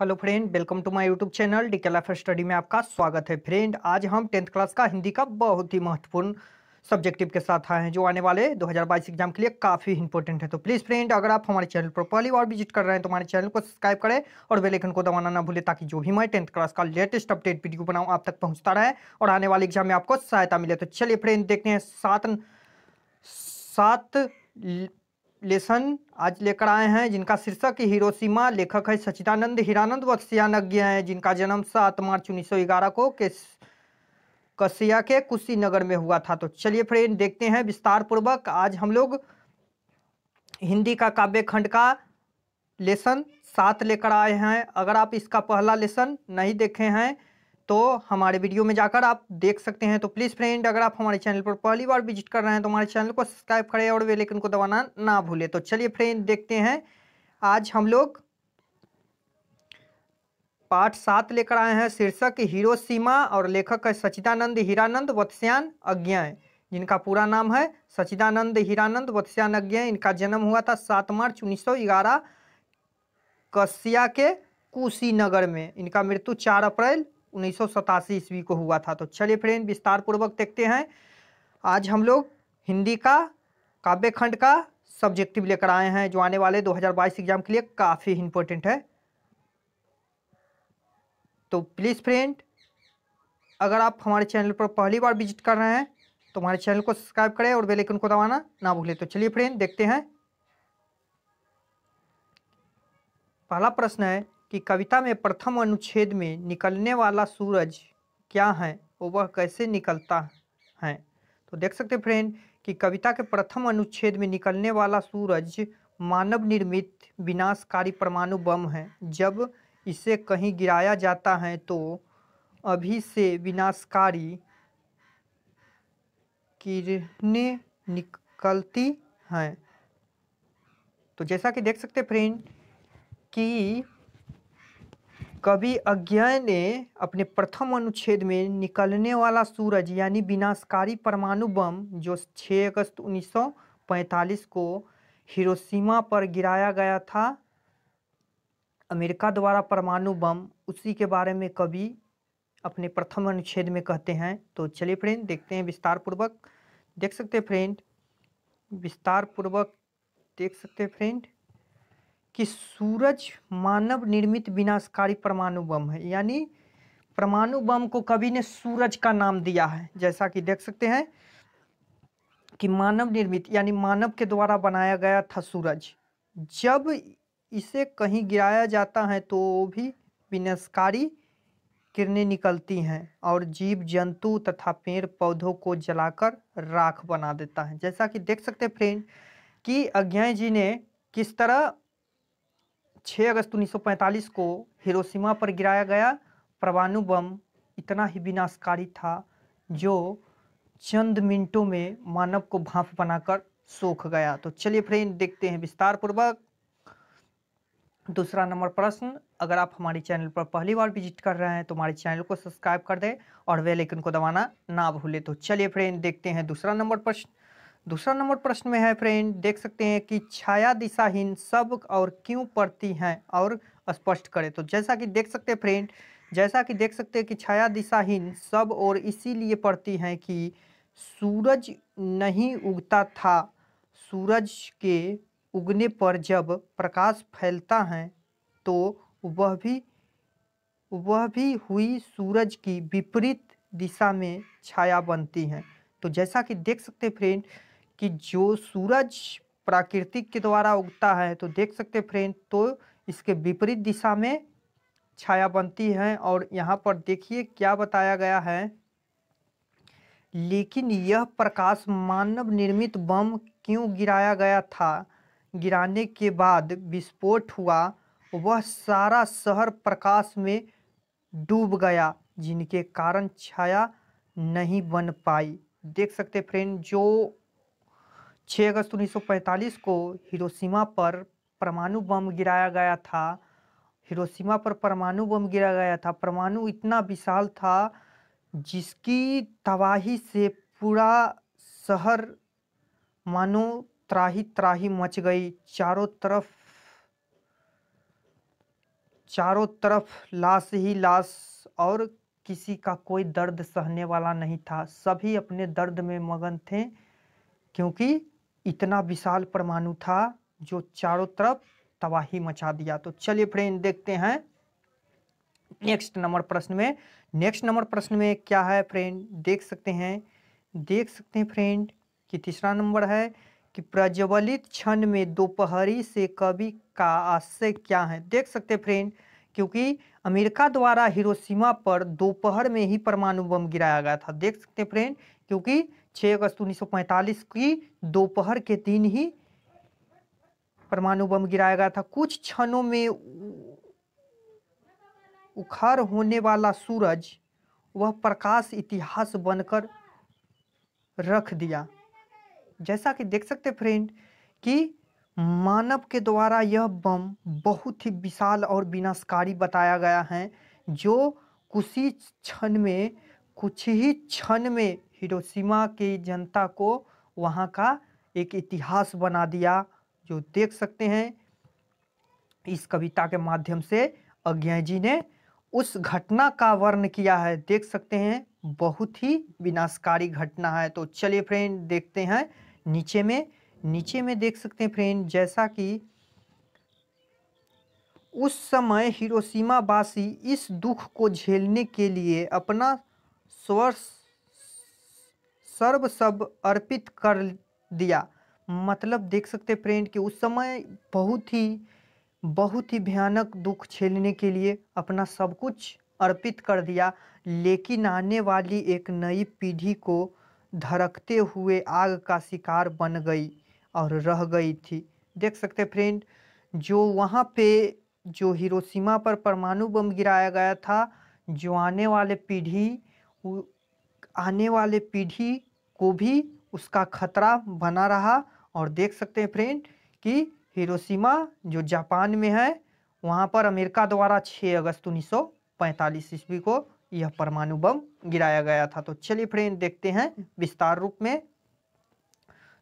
hello friend welcome to my YouTube channel D F study में आपका स्वागत है फ्रेंड आज हम टेंथ क्लास का हिंदी का बहुत ही महत्वपूर्ण सब्जेक्टिव के साथ आए हैं जो आने वाले 2022 एग्जाम के लिए काफ़ी इंपॉर्टेंट है तो प्लीज़ फ्रेंड अगर आप हमारे चैनल पर पहली बार विजिट कर रहे हैं तो हमारे चैनल को सब्सक्राइब करें और बेलेकन को दबाना ना भूलें ताकि जो भी मैं टेंथ क्लास का लेटेस्ट अपडेट वीडियो बनाऊँ आप तक पहुँचता रहे और आने वाले एग्जाम में आपको सहायता मिले तो चलिए फ्रेंड देखते हैं सात सात लेसन आज लेकर आए हैं जिनका शीर्षक हिरोशिमा लेखक है सचिदानंद हिरानंद वत्स्यानज्ञ हैं जिनका जन्म सात मार्च उन्नीस को केस कसिया के कुशीनगर में हुआ था तो चलिए फ्रेंड देखते हैं विस्तार पूर्वक आज हम लोग हिंदी का काव्य खंड का लेसन सात लेकर आए हैं अगर आप इसका पहला लेसन नहीं देखे हैं तो हमारे वीडियो में जाकर आप देख सकते हैं तो प्लीज़ फ्रेंड अगर आप हमारे चैनल पर पहली बार विजिट कर रहे हैं तो हमारे चैनल को सब्सक्राइब करें और वेलेकन को दबाना ना भूलें तो चलिए फ्रेंड देखते हैं आज हम लोग पाठ सात लेकर आए हैं शीर्षक हीरो सीमा और लेखक है सचिदानंद हीरानंद वत्स्यान अज्ञा जिनका पूरा नाम है सचिदानंद हीरानंद वत्स्यान अज्ञा इनका जन्म हुआ था सात मार्च उन्नीस सौ ग्यारह कसिया के कुशीनगर में इनका मृत्यु चार अप्रैल उन्नीस ईस्वी को हुआ था तो चलिए फ्रेंड विस्तार पूर्वक देखते हैं आज हम लोग हिंदी का काव्यखंड का सब्जेक्टिव लेकर आए हैं जो आने वाले 2022 एग्जाम के लिए काफ़ी इम्पोर्टेंट है तो प्लीज़ फ्रेंड अगर आप हमारे चैनल पर पहली बार विजिट कर रहे हैं तो हमारे चैनल को सब्सक्राइब करें और बेलेकन को दबाना ना भूलें तो चलिए फ्रेंड देखते हैं पहला प्रश्न है कि कविता में प्रथम अनुच्छेद में निकलने वाला सूरज क्या है और वह कैसे निकलता है तो देख सकते फ्रेंड कि कविता के प्रथम अनुच्छेद में निकलने वाला सूरज मानव निर्मित विनाशकारी परमाणु बम है जब इसे कहीं गिराया जाता है तो अभी से विनाशकारी किरणें निकलती हैं तो जैसा कि देख सकते फ्रेंड कि कवि अज्ञेय ने अपने प्रथम अनुच्छेद में निकलने वाला सूरज यानी विनाशकारी परमाणु बम जो 6 अगस्त 1945 को हिरोशिमा पर गिराया गया था अमेरिका द्वारा परमाणु बम उसी के बारे में कवि अपने प्रथम अनुच्छेद में कहते हैं तो चलिए फ्रेंड देखते हैं विस्तार पूर्वक देख सकते हैं फ्रेंड विस्तार पूर्वक देख सकते हैं फ्रेंड कि सूरज मानव निर्मित विनाशकारी परमाणु बम है यानी परमाणु बम को कवि ने सूरज का नाम दिया है जैसा कि देख सकते हैं कि मानव निर्मित यानी मानव के द्वारा बनाया गया था सूरज जब इसे कहीं गिराया जाता है तो भी विनाशकारी किरणें निकलती हैं और जीव जंतु तथा पेड़ पौधों को जलाकर राख बना देता है जैसा कि देख सकते हैं फ्रेंड कि अज्ञा जी ने किस तरह 6 अगस्त 1945 को हिरोशिमा पर गिराया गया परमाणु बम इतना ही विनाशकारी था जो चंद मिनटों में मानव को भाप बनाकर सोख गया तो चलिए फ्रेंड देखते हैं विस्तार पूर्वक दूसरा नंबर प्रश्न अगर आप हमारे चैनल पर पहली बार विजिट कर रहे हैं तो हमारे चैनल को सब्सक्राइब कर दें और वे आइकन को दबाना ना भूले तो चलिए फ्रेंड देखते हैं दूसरा नंबर प्रश्न दूसरा नंबर प्रश्न में है फ्रेंड देख सकते हैं कि छाया दिशाहीन सब और क्यों पड़ती हैं और स्पष्ट करें तो जैसा कि देख सकते हैं फ्रेंड जैसा कि देख सकते हैं कि छाया दिशाहीन सब और इसीलिए पड़ती हैं कि सूरज नहीं उगता था सूरज के उगने पर जब प्रकाश फैलता है तो वह भी वह भी हुई सूरज की विपरीत दिशा में छाया बनती है तो जैसा कि देख सकते हैं फ्रेंड कि जो सूरज प्राकृतिक के द्वारा उगता है तो देख सकते फ्रेंड तो इसके विपरीत दिशा में छाया बनती है और यहाँ पर देखिए क्या बताया गया है लेकिन यह प्रकाश मानव निर्मित बम क्यों गिराया गया था गिराने के बाद विस्फोट हुआ वह सारा शहर प्रकाश में डूब गया जिनके कारण छाया नहीं बन पाई देख सकते फ्रेंड जो 6 अगस्त 1945 को हिरोशिमा पर परमाणु बम गिराया गया था हिरोशिमा पर परमाणु बम गिराया गया था परमाणु इतना विशाल था जिसकी तबाही से पूरा शहर मानो त्राही त्राही मच गई चारों तरफ चारों तरफ लाश ही लाश और किसी का कोई दर्द सहने वाला नहीं था सभी अपने दर्द में मगन थे क्योंकि इतना विशाल परमाणु था जो चारों तरफ तबाही मचा दिया तो चलिए फ्रेंड देखते हैं नेक्स्ट नंबर प्रश्न में नेक्स्ट नंबर प्रश्न में क्या है फ्रेंड देख सकते हैं देख सकते हैं फ्रेंड कि तीसरा नंबर है कि प्रज्वलित क्षण में दोपहरी से कवि का आशय क्या है देख सकते फ्रेंड क्योंकि अमेरिका द्वारा हिरोशिमा पर दोपहर में ही परमाणु बम गिराया गया था देख सकते हैं फ्रेंड क्योंकि 6 अगस्त 1945 की दोपहर के दिन ही परमाणु बम गिराया गया था कुछ क्षणों में उखाड़ होने वाला सूरज वह प्रकाश इतिहास बनकर रख दिया जैसा कि देख सकते फ्रेंड कि मानव के द्वारा यह बम बहुत ही विशाल और विनाशकारी बताया गया है जो कुछ ही क्षण में कुछ ही क्षण में हिरोशिमा की जनता को वहाँ का एक इतिहास बना दिया जो देख सकते हैं इस कविता के माध्यम से अज्ञा जी ने उस घटना का वर्ण किया है देख सकते हैं बहुत ही विनाशकारी घटना है तो चलिए फ्रेंड देखते हैं नीचे में नीचे में देख सकते हैं फ्रेंड जैसा कि उस समय हिरोशिमा वासी इस दुख को झेलने के लिए अपना स्वर्ष सर्व सब अर्पित कर दिया मतलब देख सकते फ्रेंड कि उस समय बहुत ही बहुत ही भयानक दुख झेलने के लिए अपना सब कुछ अर्पित कर दिया लेकिन आने वाली एक नई पीढ़ी को धड़कते हुए आग का शिकार बन गई और रह गई थी देख सकते फ्रेंड जो वहाँ पे जो हिरोशिमा पर परमाणु बम गिराया गया था जो आने वाले पीढ़ी आने वाले पीढ़ी को भी उसका खतरा बना रहा और देख सकते हैं फ्रेंड कि हिरोशिमा जो जापान में है वहाँ पर अमेरिका द्वारा 6 अगस्त 1945 ईस्वी को यह परमाणु बम गिराया गया था तो चलिए फ्रेंड देखते हैं विस्तार रूप में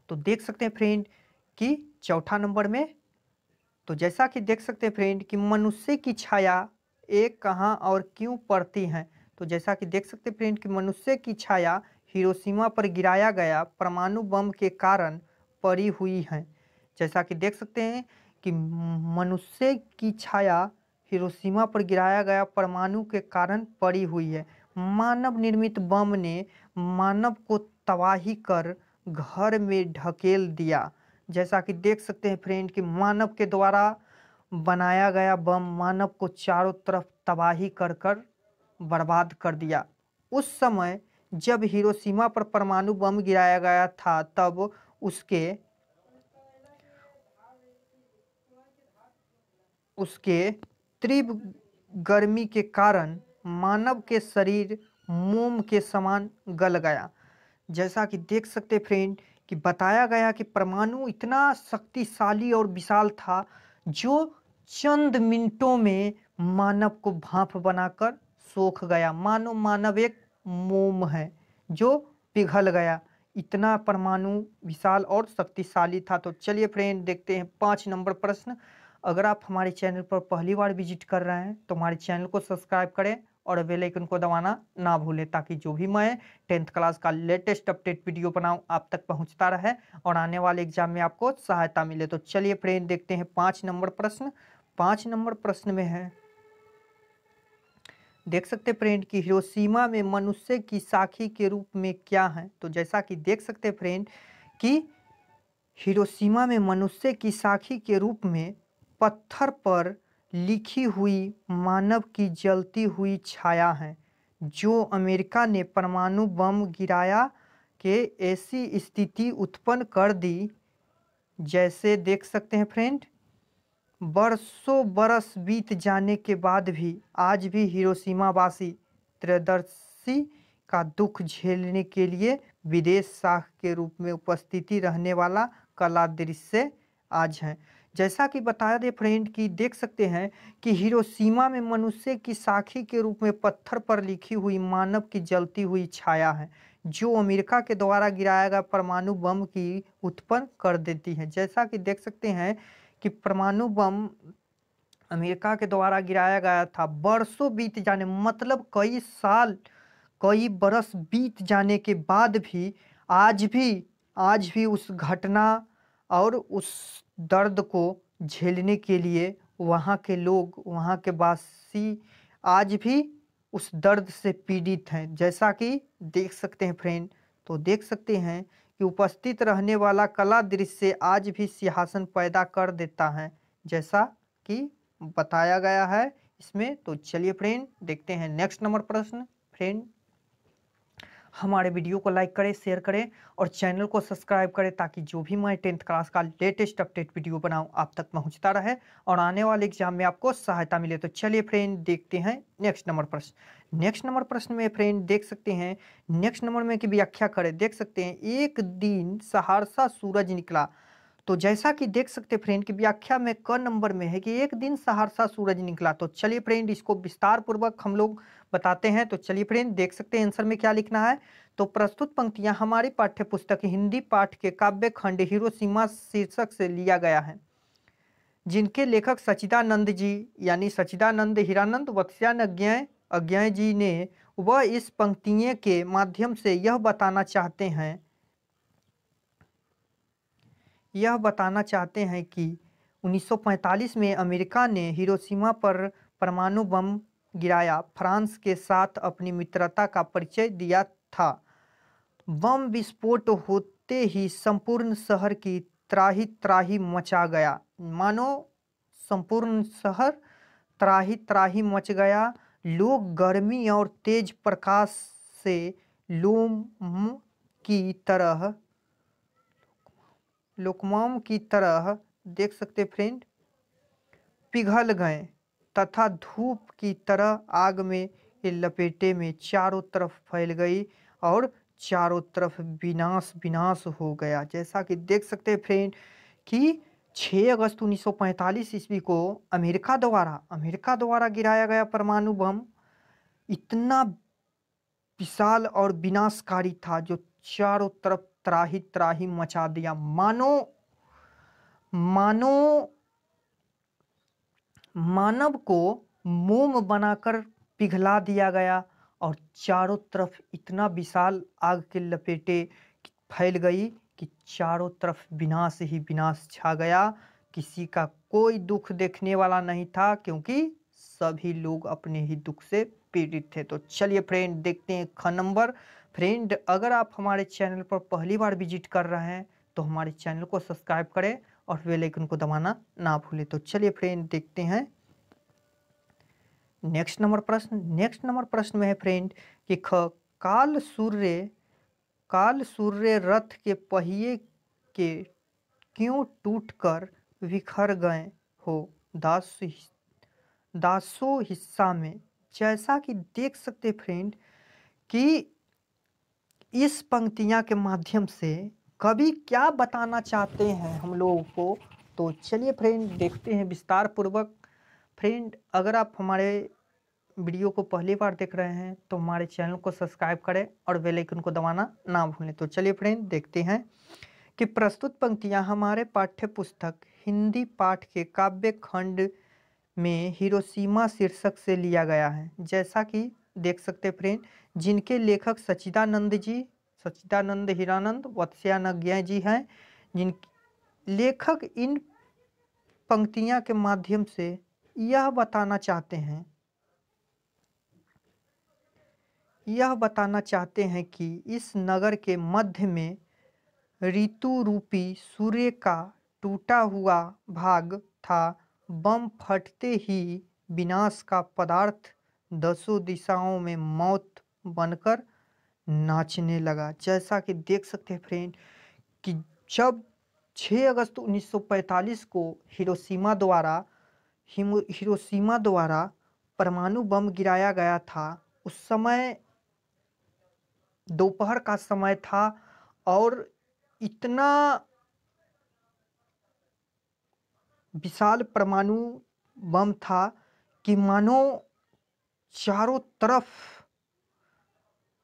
तो देख सकते हैं फ्रेंड कि चौथा नंबर में तो जैसा कि देख सकते हैं फ्रेंड कि मनुष्य की छाया एक कहाँ और क्यों पड़ती है तो जैसा कि देख सकते हैं फ्रेंड कि मनुष्य की छाया हिरोशिमा पर गिराया गया परमाणु बम के कारण पड़ी हुई हैं जैसा कि देख सकते हैं कि मनुष्य की छाया हिरोशिमा पर गिराया गया परमाणु के कारण पड़ी हुई है मानव निर्मित बम ने मानव को तबाही कर घर में ढकेल दिया जैसा कि देख सकते हैं फ्रेंड कि मानव के द्वारा बनाया गया बम मानव को चारों तरफ तबाही कर कर बर्बाद कर दिया उस समय जब हिरोशिमा पर परमाणु बम गिराया गया था तब उसके उसके तीव्र गर्मी के कारण मानव के शरीर मोम के समान गल गया जैसा कि देख सकते फ्रेंड कि बताया गया कि परमाणु इतना शक्तिशाली और विशाल था जो चंद मिनटों में मानव को भाप बनाकर सोख गया मानो मानव एक मोम है जो पिघल गया इतना परमाणु विशाल और शक्तिशाली था तो चलिए फ्रेंड देखते हैं पाँच नंबर प्रश्न अगर आप हमारे चैनल पर पहली बार विजिट कर रहे हैं तो हमारे चैनल को सब्सक्राइब करें और बेल आइकन को दबाना ना भूलें ताकि जो भी मैं टेंथ क्लास का लेटेस्ट अपडेट वीडियो बनाऊं आप तक पहुंचता रहे और आने वाले एग्जाम में आपको सहायता मिले तो चलिए फ्रेंड देखते हैं पाँच नंबर प्रश्न पाँच नंबर प्रश्न में है देख सकते फ्रेंड कि हिरोसीमा में मनुष्य की साखी के रूप में क्या है तो जैसा कि देख सकते फ्रेंड कि हिरोसीमा में मनुष्य की साखी के रूप में पत्थर पर लिखी हुई मानव की जलती हुई छाया है जो अमेरिका ने परमाणु बम गिराया के ऐसी स्थिति उत्पन्न कर दी जैसे देख सकते हैं फ्रेंड बरसों बरस बीत जाने के बाद भी आज भी हिरोशिमावासी त्रयदर्शी का दुख झेलने के लिए विदेश शाख के रूप में उपस्थिति रहने वाला कला दृश्य आज है जैसा कि बता दें फ्रेंड कि देख सकते हैं कि हिरोशिमा में मनुष्य की साखी के रूप में पत्थर पर लिखी हुई मानव की जलती हुई छाया है जो अमेरिका के द्वारा गिराया गया परमाणु बम की उत्पन्न कर देती है जैसा कि देख सकते हैं कि परमाणु बम अमेरिका के द्वारा गिराया गया था बरसों बीत जाने मतलब कई साल कई बरस बीत जाने के बाद भी आज भी आज भी उस घटना और उस दर्द को झेलने के लिए वहाँ के लोग वहाँ के वासी आज भी उस दर्द से पीड़ित हैं जैसा कि देख सकते हैं फ्रेंड तो देख सकते हैं कि उपस्थित रहने वाला कला दृश्य आज भी सिंहासन पैदा कर देता है जैसा कि बताया गया है इसमें तो चलिए फ्रेंड देखते हैं नेक्स्ट नंबर प्रश्न फ्रेंड हमारे वीडियो को लाइक करें शेयर करें और चैनल को सब्सक्राइब करें ताकि जो भी मैं टेंथ क्लास का लेटेस्ट अपडेट वीडियो बनाऊँ आप तक पहुँचता रहे और आने वाले एग्जाम में आपको सहायता मिले तो चलिए फ्रेंड देखते हैं नेक्स्ट नंबर प्रश्न नेक्स्ट नंबर प्रश्न में फ्रेंड देख सकते हैं नेक्स्ट नंबर में की व्याख्या करें देख सकते हैं एक दिन सहरसा सूरज निकला तो जैसा कि देख सकते फ्रेंड की व्याख्या में क नंबर में है कि एक दिन सहरसा सूरज निकला तो चलिए फ्रेंड इसको विस्तार पूर्वक हम लोग बताते हैं तो चलिए फ्रेंड देख सकते हैं आंसर में क्या लिखना है तो प्रस्तुत पंक्तियां हमारी पाठ्य पुस्तक हिंदी पाठ के काव्य खंड हीरो सीमा शीर्षक से लिया गया है जिनके लेखक सचिदानंद जी यानी सचिदानंद हिरानंद वत्स्यान अज्ञाय अज्ञाय जी ने वह इस पंक्तियों के माध्यम से यह बताना चाहते हैं यह बताना चाहते हैं कि 1945 में अमेरिका ने हिरोशिमा पर परमाणु बम गिराया फ्रांस के साथ अपनी मित्रता का परिचय दिया था बम विस्फोट होते ही संपूर्ण शहर की त्राही त्राही मचा गया मानो संपूर्ण शहर त्राही त्राही मच गया लोग गर्मी और तेज प्रकाश से लोम की तरह लोकमाम की तरह देख सकते फ्रेंड पिघल गए तथा धूप की तरह आग में लपेटे में चारों तरफ फैल गई और चारों तरफ विनाश विनाश हो गया जैसा कि देख सकते हैं फ्रेंड कि 6 अगस्त 1945 ईस्वी को अमेरिका द्वारा अमेरिका द्वारा गिराया गया परमाणु बम इतना विशाल और विनाशकारी था जो चारों तरफ त्राही त्राही मचा दिया मानो मानो मानव को मोम बनाकर पिघला दिया गया और चारों तरफ इतना विशाल आग के लपेटे फैल गई कि चारों तरफ विनाश ही विनाश छा गया किसी का कोई दुख देखने वाला नहीं था क्योंकि सभी लोग अपने ही दुख से पीड़ित थे तो चलिए फ्रेंड देखते हैं ख नंबर फ्रेंड अगर आप हमारे चैनल पर पहली बार विजिट कर रहे हैं तो हमारे चैनल को सब्सक्राइब करें और बेल आइकन को दबाना ना भूले तो चलिए फ्रेंड देखते हैं नेक्स्ट नंबर प्रश्न नेक्स्ट नंबर प्रश्न में है फ्रेंड कि ख काल सूर्य काल सूर्य रथ के पहिए के क्यों टूटकर बिखर गए हो दास दासो हिस्सा में जैसा कि देख सकते फ्रेंड कि इस पंक्तियाँ के माध्यम से कभी क्या बताना चाहते हैं हम लोगों को तो चलिए फ्रेंड देखते हैं विस्तार पूर्वक फ्रेंड अगर आप हमारे वीडियो को पहली बार देख रहे हैं तो हमारे चैनल को सब्सक्राइब करें और बेल आइकन को दबाना ना भूलें तो चलिए फ्रेंड देखते हैं कि प्रस्तुत पंक्तियाँ हमारे पाठ्य पुस्तक हिंदी पाठ के काव्य खंड में हिरोशिमा शीर्षक से लिया गया है जैसा कि देख सकते फ्रेंड जिनके लेखक सचिदानंद जी सचिदानंद हिरानंद वत्स्यानज्ञा जी हैं जिन लेखक इन पंक्तियां के माध्यम से यह बताना चाहते हैं यह बताना चाहते हैं कि इस नगर के मध्य में ऋतु रूपी सूर्य का टूटा हुआ भाग था बम फटते ही विनाश का पदार्थ दसों दिशाओं में मौत बनकर नाचने लगा जैसा कि देख सकते हैं फ्रेंड कि जब 6 अगस्त 1945 को हिरोशिमा द्वारा हिरोशिमा द्वारा परमाणु बम गिराया गया था उस समय दोपहर का समय था और इतना विशाल परमाणु बम था कि मानो चारों तरफ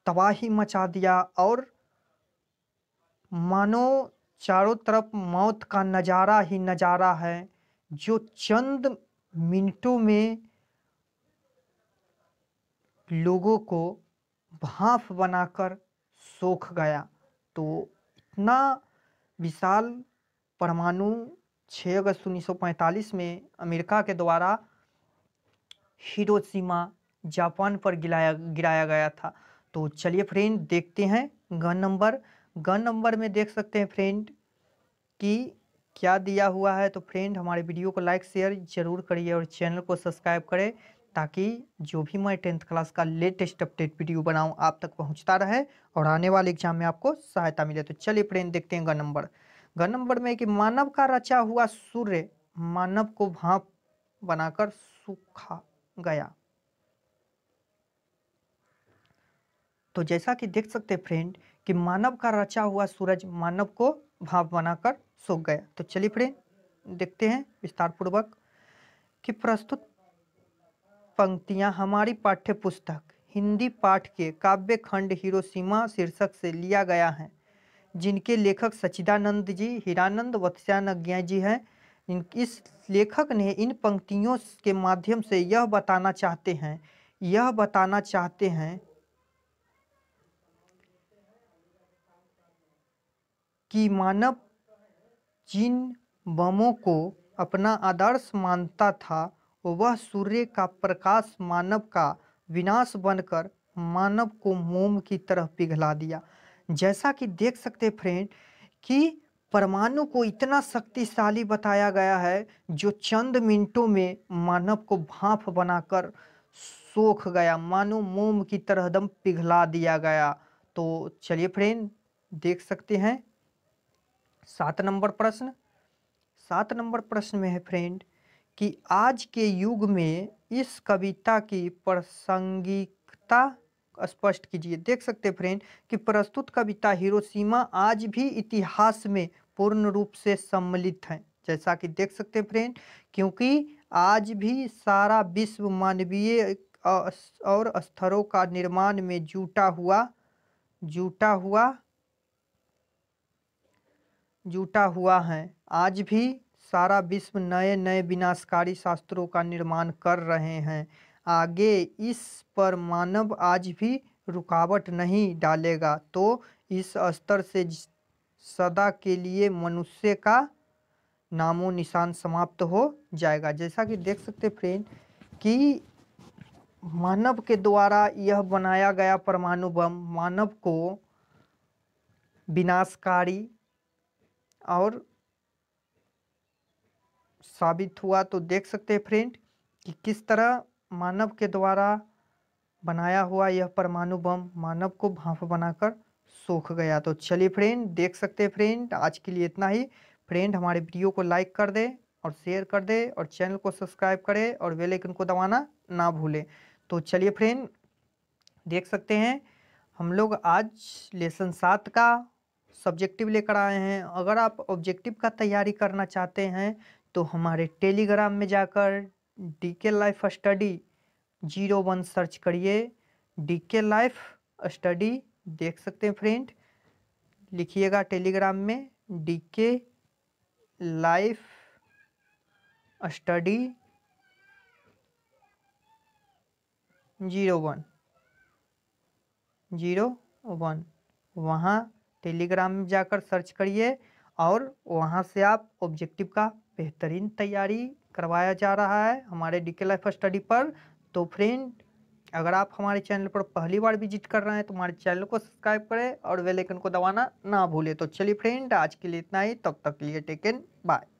तबाही मचा दिया और मानो चारों तरफ मौत का नज़ारा ही नज़ारा है जो चंद मिनटों में लोगों को भाफ बनाकर सोख गया तो इतना विशाल परमाणु 6 अगस्त पैंतालीस में अमेरिका के द्वारा हिरोशिमा जापान पर गिराया गिराया गया था तो चलिए फ्रेंड देखते हैं गन नंबर गन नंबर में देख सकते हैं फ्रेंड कि क्या दिया हुआ है तो फ्रेंड हमारे वीडियो को लाइक शेयर जरूर करिए और चैनल को सब्सक्राइब करें ताकि जो भी मैं टेंथ क्लास का लेटेस्ट अपडेट वीडियो बनाऊं आप तक पहुंचता रहे और आने वाले एग्जाम में आपको सहायता मिले तो चलिए फ्रेंड देखते हैं गन नंबर गन नंबर में कि मानव का रचा हुआ सूर्य मानव को भाप बनाकर सूखा गया तो जैसा कि देख सकते फ्रेंड कि मानव का रचा हुआ सूरज मानव को भाव बनाकर सूख गया तो चलिए फ्रेंड देखते हैं विस्तारपूर्वक कि प्रस्तुत पंक्तियां हमारी पाठ्य पुस्तक हिंदी पाठ के काव्य खंड हीरो सीमा शीर्षक से लिया गया है जिनके लेखक सचिदानंद जी हिरानंद वत्स्यानज्ञा जी हैं इस लेखक ने इन पंक्तियों के माध्यम से यह बताना चाहते हैं यह बताना चाहते हैं कि मानव जिन बमों को अपना आदर्श मानता था वह सूर्य का प्रकाश मानव का विनाश बनकर मानव को मोम की तरह पिघला दिया जैसा कि देख सकते फ्रेंड कि परमाणु को इतना शक्तिशाली बताया गया है जो चंद मिनटों में मानव को भाप बनाकर सोख गया मानो मोम की तरह दम पिघला दिया गया तो चलिए फ्रेंड देख सकते हैं सात नंबर प्रश्न सात नंबर प्रश्न में है फ्रेंड कि आज के युग में इस कविता की प्रासंगिकता स्पष्ट कीजिए देख सकते फ्रेंड कि प्रस्तुत कविता हिरोशिमा आज भी इतिहास में पूर्ण रूप से सम्मिलित है जैसा कि देख सकते फ्रेंड क्योंकि आज भी सारा विश्व मानवीय और स्तरों का निर्माण में जुटा हुआ जुटा हुआ जुटा हुआ है आज भी सारा विश्व नए नए विनाशकारी शास्त्रों का निर्माण कर रहे हैं आगे इस पर मानव आज भी रुकावट नहीं डालेगा तो इस स्तर से सदा के लिए मनुष्य का नामो निशान समाप्त हो जाएगा जैसा कि देख सकते फ्रेंड कि मानव के द्वारा यह बनाया गया परमाणु बम मानव को विनाशकारी और साबित हुआ तो देख सकते हैं फ्रेंड कि किस तरह मानव के द्वारा बनाया हुआ यह परमाणु बम मानव को भाप बनाकर सूख गया तो चलिए फ्रेंड देख सकते हैं फ्रेंड आज के लिए इतना ही फ्रेंड हमारे वीडियो को लाइक कर दे और शेयर कर दे और चैनल को सब्सक्राइब करें और बेल आइकन को दबाना ना भूलें तो चलिए फ्रेंड देख सकते हैं हम लोग आज लेसन सात का सब्जेक्टिव लेकर आए हैं अगर आप ऑब्जेक्टिव का तैयारी करना चाहते हैं तो हमारे टेलीग्राम में जाकर D K life study zero one search करिए डी के लाइफ स्टडी देख सकते हैं फ्रेंड लिखिएगा टेलीग्राम में D K life study zero one zero one वहाँ टेलीग्राम में जाकर सर्च करिए और वहाँ से आप ऑब्जेक्टिव का बेहतरीन तैयारी करवाया जा रहा है हमारे डी के लाइफ स्टडी पर तो फ्रेंड अगर आप हमारे चैनल पर पहली बार विजिट कर रहे हैं तो हमारे चैनल को सब्सक्राइब करें और बेल आइकन को दबाना ना भूलें तो चलिए फ्रेंड आज के लिए इतना ही तब तक के लिए टेकन बाय